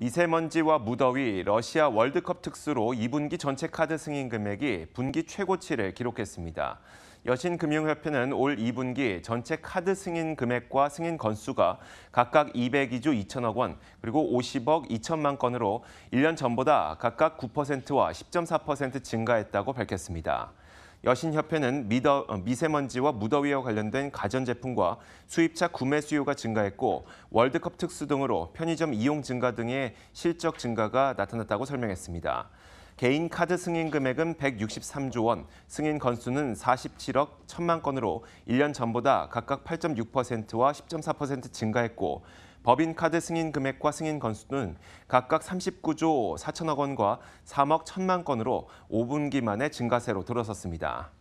미세먼지와 무더위, 러시아 월드컵 특수로 2분기 전체 카드 승인 금액이 분기 최고치를 기록했습니다. 여신금융협회는 올 2분기 전체 카드 승인 금액과 승인 건수가 각각 202조 2천억 원, 그리고 50억 2천만 건으로 1년 전보다 각각 9%와 10.4% 증가했다고 밝혔습니다. 여신협회는 미더, 어, 미세먼지와 무더위와 관련된 가전제품과 수입차 구매 수요가 증가했고 월드컵 특수 등으로 편의점 이용 증가 등의 실적 증가가 나타났다고 설명했습니다. 개인 카드 승인 금액은 163조 원, 승인 건수는 47억 1천만 건으로 1년 전보다 각각 8.6%와 10.4% 증가했고 법인카드 승인 금액과 승인 건수는 각각 39조 4천억 원과 3억 1천만 건으로 5분기 만에 증가세로 들어섰습니다.